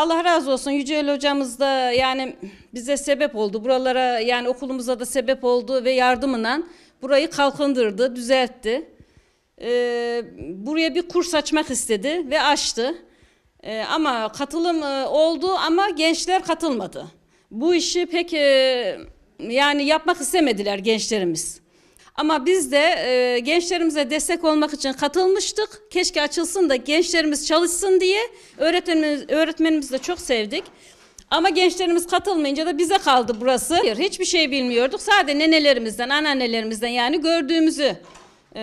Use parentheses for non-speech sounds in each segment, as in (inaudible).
Allah razı olsun Yüce El hocamız da yani bize sebep oldu. Buralara yani okulumuza da sebep oldu ve yardımından burayı kalkındırdı, düzeltti. Ee, buraya bir kurs açmak istedi ve açtı. Ee, ama katılım e, oldu ama gençler katılmadı. Bu işi pek e, yani yapmak istemediler gençlerimiz. Ama biz de e, gençlerimize destek olmak için katılmıştık. Keşke açılsın da gençlerimiz çalışsın diye öğretmenimiz, öğretmenimizi de çok sevdik. Ama gençlerimiz katılmayınca da bize kaldı burası. Hayır, hiçbir şey bilmiyorduk. Sadece nenelerimizden, anneannelerimizden yani gördüğümüzü e,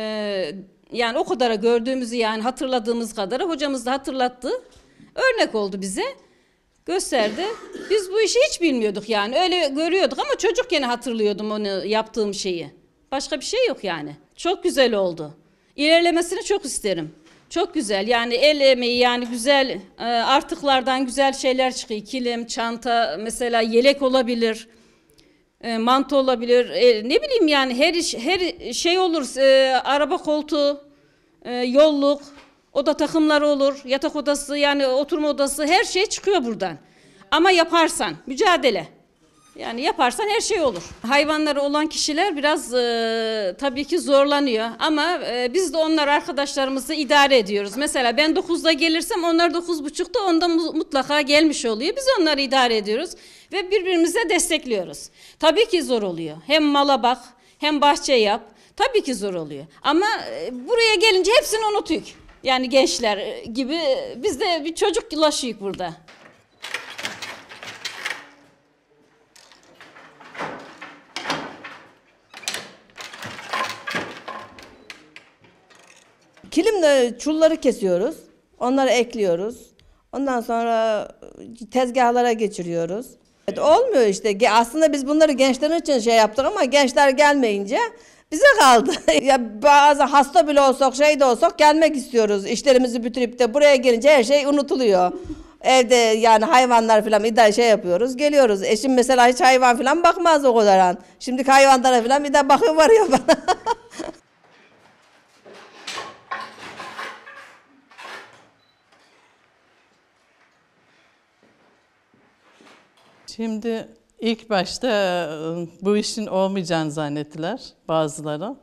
yani o kadara gördüğümüzü yani hatırladığımız kadarı hocamız da hatırlattı. Örnek oldu bize gösterdi. Biz bu işi hiç bilmiyorduk yani öyle görüyorduk ama çocukken hatırlıyordum onu yaptığım şeyi. Başka bir şey yok yani. Çok güzel oldu. İlerlemesini çok isterim. Çok güzel yani el emeği yani güzel e, artıklardan güzel şeyler çıkıyor. Kilim, çanta mesela yelek olabilir. E, Mantı olabilir. E, ne bileyim yani her iş, her şey olur. Araba koltuğu, yolluk, oda takımları olur, yatak odası yani oturma odası her şey çıkıyor buradan. Ama yaparsan mücadele. Yani yaparsan her şey olur. Hayvanları olan kişiler biraz e, tabii ki zorlanıyor ama e, biz de onlar arkadaşlarımızı idare ediyoruz. Mesela ben 9'da gelirsem onlar 9.30'da onda mutlaka gelmiş oluyor. Biz onları idare ediyoruz ve birbirimize destekliyoruz. Tabii ki zor oluyor. Hem mala bak hem bahçe yap. Tabii ki zor oluyor. Ama e, buraya gelince hepsini unutuyoruz. Yani gençler e, gibi biz de bir çocuklaşıyık burada. Kilimle çulları kesiyoruz. Onları ekliyoruz. Ondan sonra e, tezgahlara geçiriyoruz. Evet, olmuyor işte. Aslında biz bunları gençler için şey yaptık ama gençler gelmeyince bize kaldı. (laughs) ya bazı hasta bile olsak, şey de olsak gelmek istiyoruz. İşlerimizi bitirip de buraya gelince her şey unutuluyor. (laughs) Evde yani hayvanlar falan iddia şey yapıyoruz. Geliyoruz. Eşim mesela hiç hayvan falan bakmaz o kadar an. Şimdi hayvanlara falan bir daha bakıyor var ya bana. (laughs) Şimdi ilk başta ıı, bu işin olmayacağını zannettiler bazıları.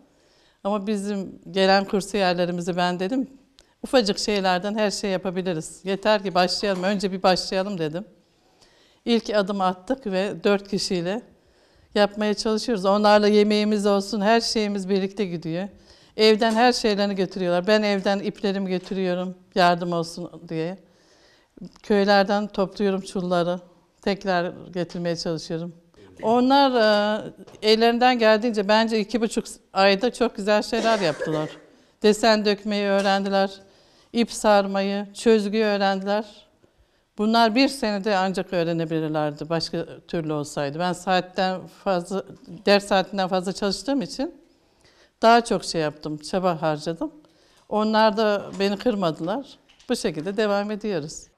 Ama bizim gelen kursiyerlerimizi ben dedim, ufacık şeylerden her şey yapabiliriz. Yeter ki başlayalım, önce bir başlayalım dedim. İlk adım attık ve dört kişiyle yapmaya çalışıyoruz. Onlarla yemeğimiz olsun, her şeyimiz birlikte gidiyor. Evden her şeylerini götürüyorlar. Ben evden iplerimi götürüyorum yardım olsun diye. Köylerden topluyorum çulları, tekrar getirmeye çalışıyorum. Onlar e, ellerinden geldiğince bence iki buçuk ayda çok güzel şeyler yaptılar. (laughs) Desen dökmeyi öğrendiler, ip sarmayı, çözgüyü öğrendiler. Bunlar bir senede ancak öğrenebilirlerdi başka türlü olsaydı. Ben saatten fazla, ders saatinden fazla çalıştığım için daha çok şey yaptım, çaba harcadım. Onlar da beni kırmadılar. Bu şekilde devam ediyoruz.